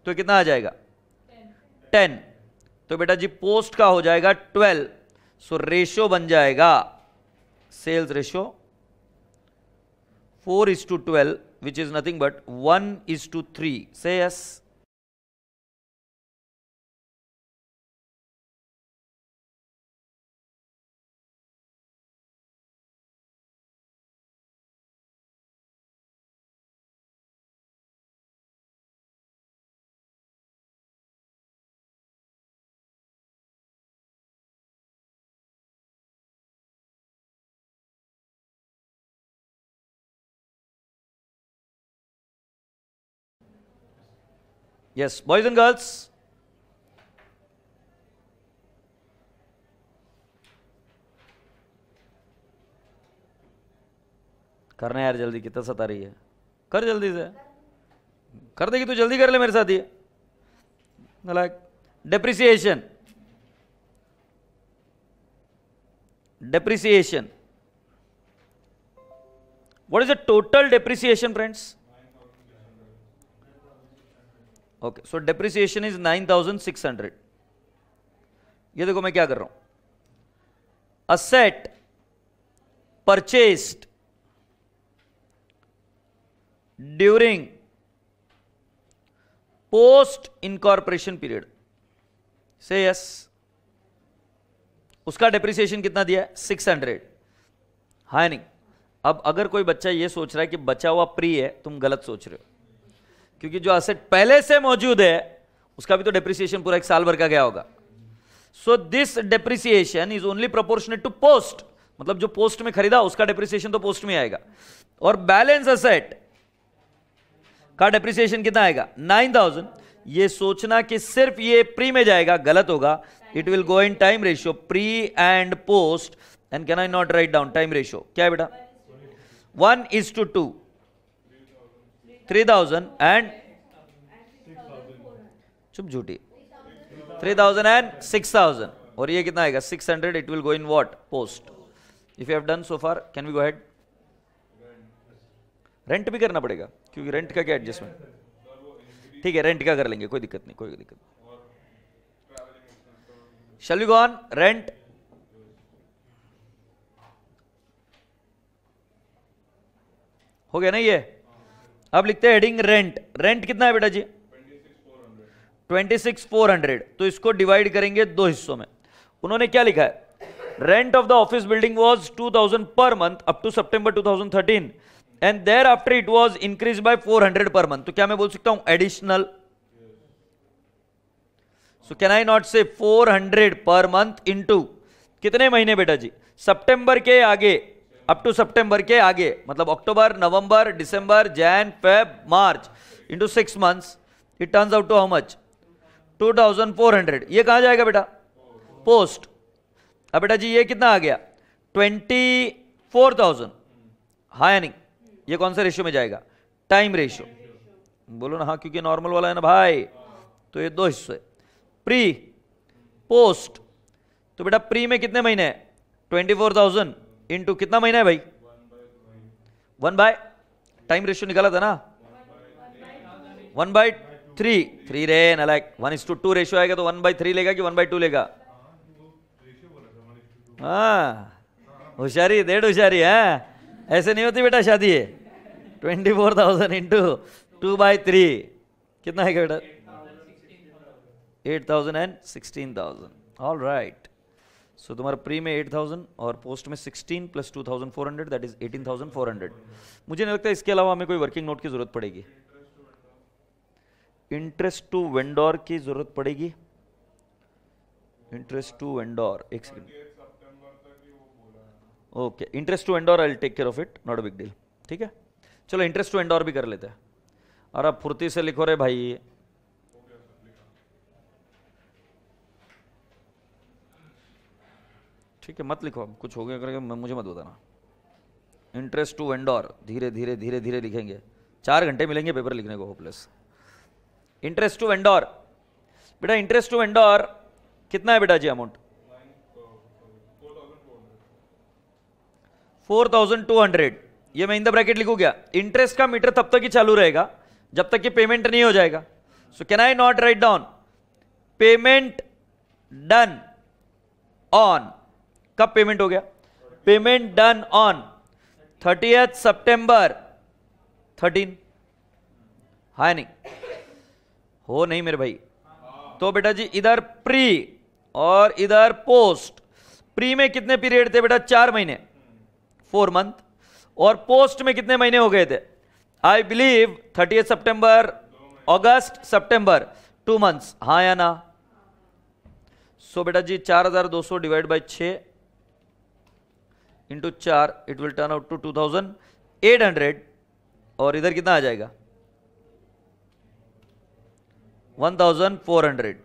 तो कितना आ जाएगा 10 तो बेटा जी पोस्ट का हो जाएगा ट्वेल्व सो रेशो बन जाएगा sales ratio four is to twelve which is nothing but one is to three say yes Yes, boys and girls. करना यार जल्दी कितना सता रही है कर जल्दी से कर देगी तू जल्दी कर ले मेरे साथ ये like depreciation depreciation what is the total depreciation friends okay so depreciation is nine thousand six hundred ये देखो मैं क्या कर रहा हूं asset purchased during post incorporation period say yes उसका डिप्रिसिएशन कितना दिया सिक्स हंड्रेड हाई नहीं अब अगर कोई बच्चा ये सोच रहा है कि बचा हुआ प्री है तुम गलत सोच रहे हो क्योंकि जो असेट पहले से मौजूद है उसका भी तो डेप्रिसिएशन पूरा एक साल भर का गया होगा so this depreciation is only proportionate to post मतलब जो पोस्ट में खरीदा उसका डेप्रिसिएशन तो पोस्ट में आएगा और बैलेंस असेट का डेप्रिसिएशन कितना आएगा नाइन थाउजेंड ये सोचना कि सिर्फ ये प्री में जाएगा गलत होगा it will go in time ratio pre and post and can I not write down time ratio क्या है बेटा one is to two three thousand and चुप झूठी three thousand and six thousand और ये कितना आएगा six hundred it will go in what post if you have done so far can we go head rent भी करना पड़ेगा क्योंकि रेंट का क्या एडजस्टमेंट ठीक है रेंट का कर लेंगे कोई दिक्कत नहीं कोई दिक्कत नहीं शल यू रेंट हो गया ना ये अब लिखते हैं हेडिंग रेंट रेंट कितना है बेटा जी 26400 26400 तो इसको डिवाइड करेंगे दो हिस्सों में उन्होंने क्या लिखा है rent of the office building was 2000 per month up to September 2013 and thereafter it was increase by 400 per month तो क्या मैं बोल सकता हूं additional so can I not say 400 per month into कितने महीने बेटा जी सितंबर के आगे अप टू सितंबर के आगे मतलब October November December Jan Feb March into six months it turns out to how much 2400 ये कहाँ जाएगा बेटा पोस्ट अब बेटा जी ये कितना आ गया 24,000 हाँ या नहीं ये कौन सा रेशियो में जाएगा टाइम रेशियो बोलो ना हाँ क्योंकि नॉर्मल वाला है ना भाई तो ये दो हिस्से प्री पोस्ट तो बेटा प्री में कितने महीने हैं ट्वेंटी इंटू कितना महीना है भाई वन बाय टाइम रेशियो निकाला था ना वन बाय थ्री थ्री रे like one is to two ratio आएगा तो वन बाय थ्री लेगा कि वन बाय टू लेगा हाँ होशियारी डेढ़ होशियारी है हाँ। ऐसे नहीं होती बेटा शादी है twenty four thousand into two by three कितना है बेटा eight thousand and sixteen thousand all right so तुम्हारा प्री में एट थाउजेंड और पोस्ट में sixteen plus two thousand four hundred that is eighteen thousand four hundred मुझे नहीं लगता इसके अलावा हमें कोई वर्किंग नोट की जरूरत पड़ेगी इंटरेस्ट टू वेंडोर की जरूरत पड़ेगी इंटरेस्ट टू वेंडोर एक second okay interest to vendor I take care of it not a big deal ठीक है चलो इंटरेस्ट टू एंडोर भी कर लेते हैं अरे फुर्ती से लिखो रे भाई ठीक है मत लिखो अब कुछ हो गया करके मुझे मत बताना इंटरेस्ट टू वेंडोर धीरे धीरे धीरे धीरे लिखेंगे चार घंटे मिलेंगे पेपर लिखने को होपलेस इंटरेस्ट टू वेंडोर बेटा इंटरेस्ट टू वेंडोर कितना है बेटा जी amount four thousand two hundred ये मैं इन द ब्रैकेट लिखू क्या इंटरेस्ट का मीटर तब तक ही चालू रहेगा जब तक कि पेमेंट नहीं हो जाएगा so can I not write down payment done on कब पेमेंट हो गया payment done on thirty September thirteen है नहीं हो नहीं मेरे भाई तो बेटा जी इधर प्री और इधर पोस्ट प्री में कितने पीरियड थे बेटा चार महीने फोर मंथ और पोस्ट में कितने महीने हो गए थे I believe thirty September August September two months हाँ या ना सो so, बेटा जी चार हजार दो सौ डिवाइड बाई छ इंटू चार it will turn out to two thousand eight hundred और इधर कितना आ जाएगा one thousand four hundred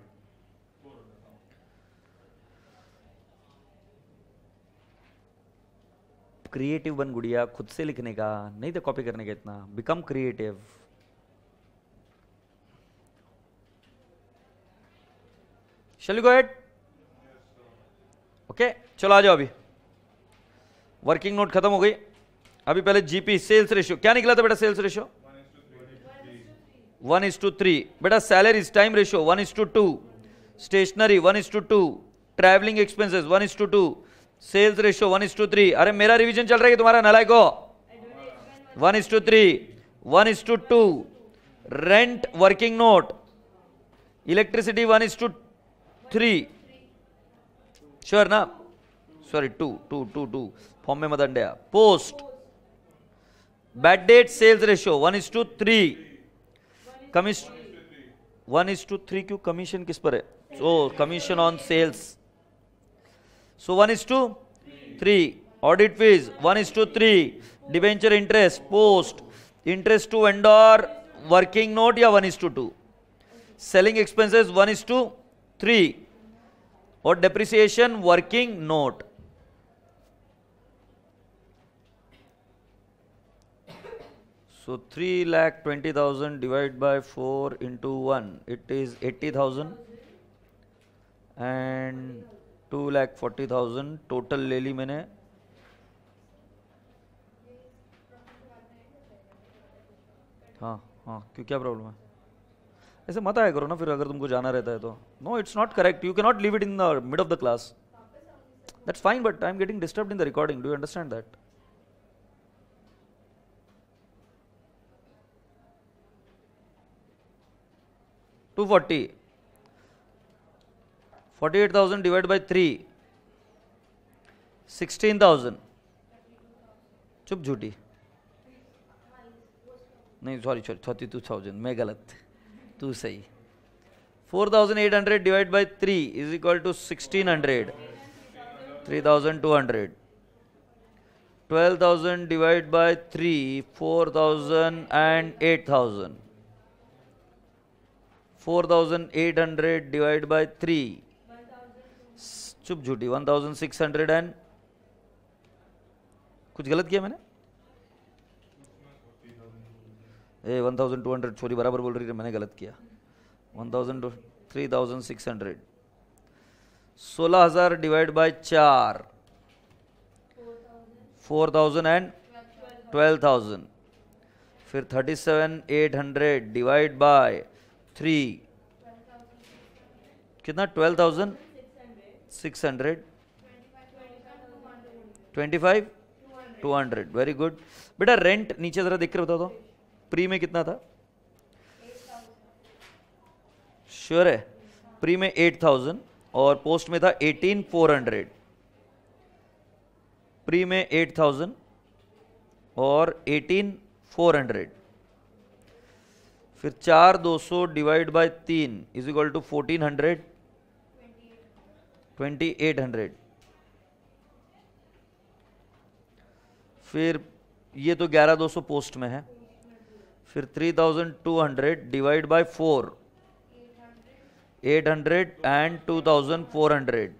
creative बन गुड़िया खुद से लिखने का नहीं तो कॉपी करने का इतना become creative shall go at okay चलो आ जाओ अभी वर्किंग नोट खत्म हो गई अभी पहले जीपी सेल्स रेशियो क्या निकला था बेटा sales ratio one is to three बेटा salary time ratio one is to two stationery one is to two travelling expenses one is to two sales ratio one is to three अरे मेरा revision चल रहा है तुम्हारा नलाय को one is to three one is to two rent working note electricity one is to three sure ना sorry two two two two form में मत अंडे post bad debt sales ratio one is to three commission one is to three क्यों commission किस पर है so commission on sales so one is to three audit fees one is to three debenture interest post interest to एंडोर working note या one is to two selling expenses one is to three और depreciation working note So 3 lakh 20,000 divided by 4 into 1, it is 80,000 and 2 lakh 40,000 total ले ली मैंने हाँ हाँ क्यों क्या प्रॉब्लम है ऐसे मत आया करो ना फिर अगर तुमको जाना रहता है तो no it's not correct you can not it in the mid of the class that's fine but I am getting disturb in the recording do understand that two forty forty eight thousand divide by three sixteen thousand चुप झूठी नहीं sorry sorry thirty two thousand मैं गलत तू सही four thousand eight hundred divide by three is equal to sixteen hundred three thousand two hundred twelve thousand divide by three four thousand and eight thousand four thousand eight hundred divide by three चुप झूठी one thousand six hundred and कुछ गलत किया मैंने ए one thousand two hundred छोरी बराबर बोल रही है मैंने गलत किया one thousand three thousand six hundred सोलह हजार डिवाइड बाय चार four thousand and twelve thousand फिर thirty seven eight hundred divide by three कितना twelve thousand six hundred twenty five two hundred very good बेटा रेंट नीचे जरा देख कर बता दो प्री में कितना था श्योर है प्री में एट थाउजेंड और पोस्ट में था एटीन फोर हंड्रेड प्री में एट थाउजेंड और एटीन फोर हंड्रेड फिर चार दो सौ डिवाइड बाय तीन is equal to fourteen hundred twenty eight hundred फिर ये तो ग्यारह दो सौ पोस्ट में है फिर three thousand two hundred divide by four eight hundred and two thousand four hundred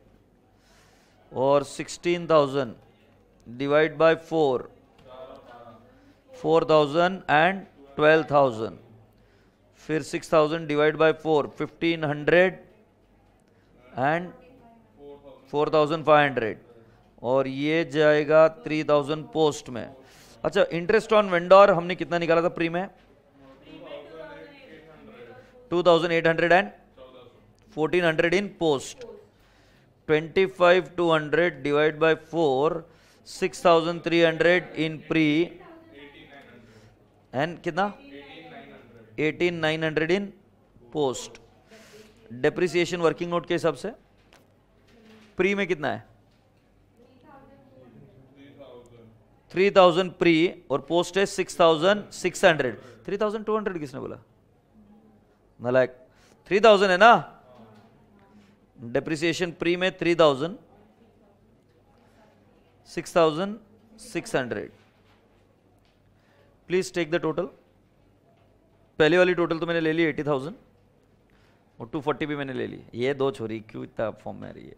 और sixteen thousand divide by four four thousand and twelve thousand फिर six thousand divide by four fifteen hundred and four thousand five hundred और ये जाएगा three thousand post में अच्छा interest on vendor हमने कितना निकाला था प्री में two thousand eight hundred and fourteen hundred in post twenty five two hundred divide by four six thousand three hundred in pre and कितना eighteen nine hundred in post depreciation working note के हिसाब से pre में कितना है three thousand pre और post है six thousand six hundred three thousand two hundred किसने बोला नलायक थ्री थाउजेंड है ना डेप्रिसिएशन प्री में three thousand six thousand six hundred please take the total पहले वाली टोटल तो मैंने ले ली एटी थाउजेंड और टू फोर्टी भी मैंने ले ली ये दो छोरी क्यों इतना फॉर्म में आ रही है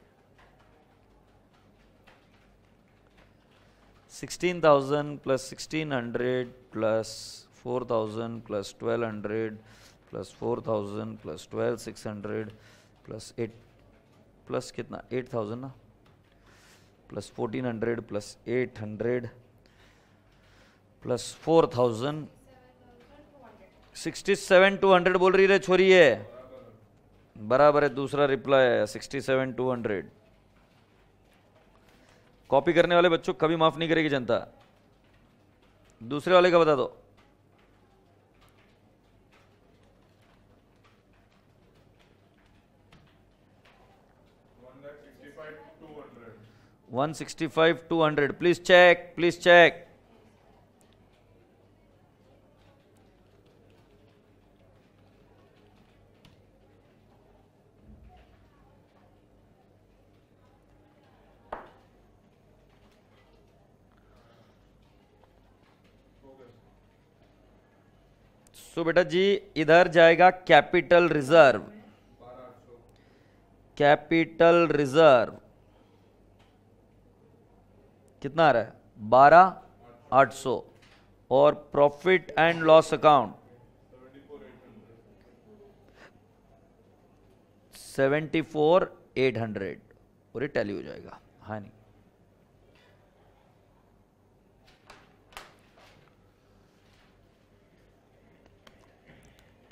sixteen thousand plus sixteen hundred plus four thousand plus twelve hundred plus four thousand plus twelve six hundred plus eight plus कितना एट थाउजेंड ना plus fourteen hundred plus eight hundred plus four thousand sixty seven two hundred बोल रही रे छोरी है बराबर है दूसरा रिप्लाई है sixty seven two hundred copy करने वाले बच्चों कभी माफ नहीं करेगी जनता दूसरे वाले का बता दो one sixty five two hundred please check please check so बेटा जी इधर जाएगा कैपिटल रिजर्व कैपिटल रिजर्व कितना आ रहा है बारह आठ सौ और profit and loss account seventy four eight hundred और ये टैली हो जाएगा हाँ नहीं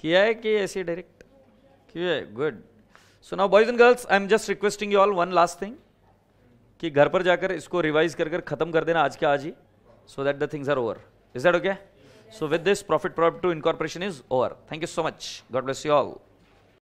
किया है कि ऐसे डायरेक्ट किया है good so now boys and girls I am just requesting you all one last thing कि घर पर जाकर इसको रिवाइज कर कर खत्म कर देना आज के आज ही so that the things are over is that okay so with this profit profit to incorporation is over thank you so much God bless you all